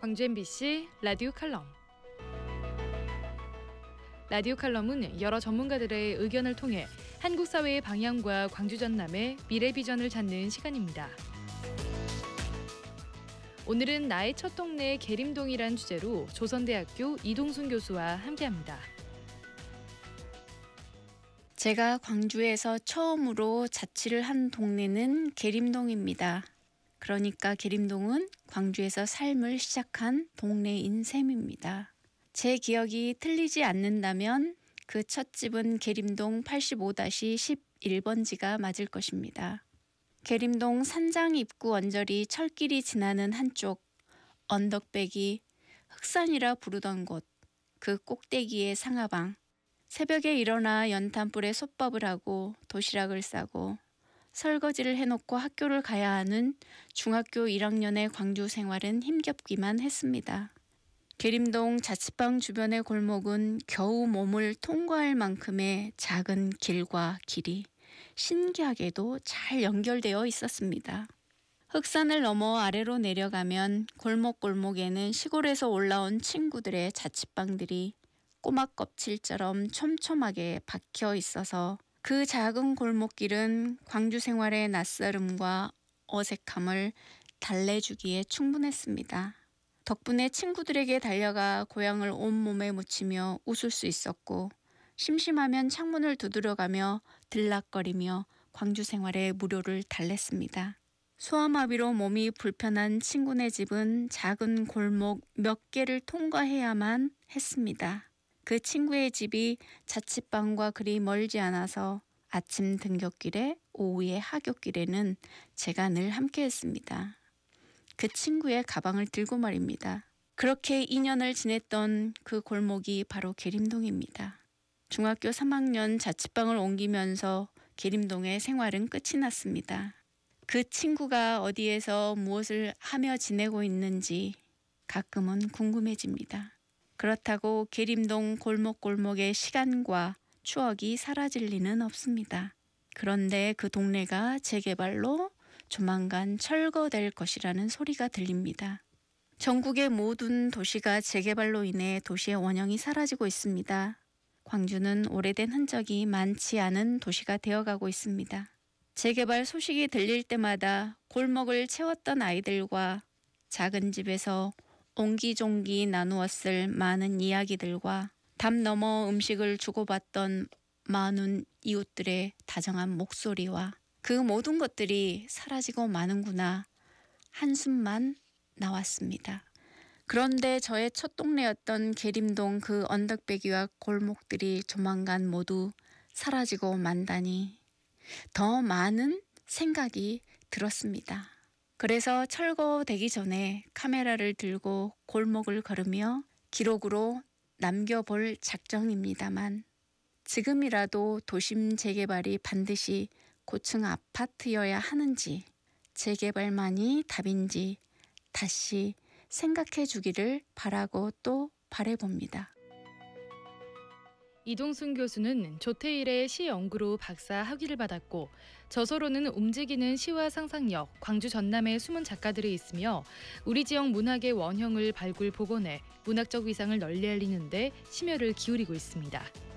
광주 MBC 라디오 칼럼 라디오 칼럼은 여러 전문가들의 의견을 통해 한국 사회의 방향과 광주 전남의 미래 비전을 찾는 시간입니다. 오늘은 나의 첫 동네 계림동이란 주제로 조선대학교 이동순 교수와 함께합니다. 제가 광주에서 처음으로 자취를 한 동네는 계림동입니다. 그러니까 계림동은 광주에서 삶을 시작한 동네인 셈입니다. 제 기억이 틀리지 않는다면 그 첫 집은 계림동 85-11번지가 맞을 것입니다. 계림동 산장 입구 언저리 철길이 지나는 한쪽 언덕배기 흑산이라 부르던 곳, 그 꼭대기의 상하방. 새벽에 일어나 연탄불에 솥밥을 하고 도시락을 싸고 설거지를 해놓고 학교를 가야 하는 중학교 1학년의 광주 생활은 힘겹기만 했습니다. 계림동 자취방 주변의 골목은 겨우 몸을 통과할 만큼의 작은 길과 길이 신기하게도 잘 연결되어 있었습니다. 흑산을 넘어 아래로 내려가면 골목골목에는 시골에서 올라온 친구들의 자취방들이 꼬막 껍질처럼 촘촘하게 박혀 있어서 그 작은 골목길은 광주 생활의 낯설음과 어색함을 달래주기에 충분했습니다. 덕분에 친구들에게 달려가 고향을 온몸에 묻히며 웃을 수 있었고 심심하면 창문을 두드려가며 들락거리며 광주 생활의 무료를 달랬습니다. 소아마비로 몸이 불편한 친구네 집은 작은 골목 몇 개를 통과해야만 했습니다. 그 친구의 집이 자취방과 그리 멀지 않아서 아침 등굣길에 오후에 하굣길에는 제가 늘 함께했습니다. 그 친구의 가방을 들고 말입니다. 그렇게 2년을 지냈던 그 골목이 바로 계림동입니다. 중학교 3학년 자취방을 옮기면서 계림동의 생활은 끝이 났습니다. 그 친구가 어디에서 무엇을 하며 지내고 있는지 가끔은 궁금해집니다. 그렇다고 계림동 골목골목의 시간과 추억이 사라질 리는 없습니다. 그런데 그 동네가 재개발로 조만간 철거될 것이라는 소리가 들립니다. 전국의 모든 도시가 재개발로 인해 도시의 원형이 사라지고 있습니다. 광주는 오래된 흔적이 많지 않은 도시가 되어가고 있습니다. 재개발 소식이 들릴 때마다 골목을 채웠던 아이들과 작은 집에서 옹기종기 나누었을 많은 이야기들과 담 넘어 음식을 주고받던 많은 이웃들의 다정한 목소리와 그 모든 것들이 사라지고 마는구나 한숨만 나왔습니다. 그런데 저의 첫 동네였던 계림동 그 언덕배기와 골목들이 조만간 모두 사라지고 만다니 더 많은 생각이 들었습니다. 그래서 철거되기 전에 카메라를 들고 골목을 걸으며 기록으로 남겨볼 작정입니다만 지금이라도 도심 재개발이 반드시 고층 아파트여야 하는지 재개발만이 답인지 다시 생각해 주기를 바라고 또 바래봅니다. 이동순 교수는 조태일의 시 연구로 박사 학위를 받았고 저서로는 움직이는 시와 상상력, 광주 전남의 숨은 작가들이 있으며 우리 지역 문학의 원형을 발굴 복원해 문학적 위상을 널리 알리는데 심혈을 기울이고 있습니다.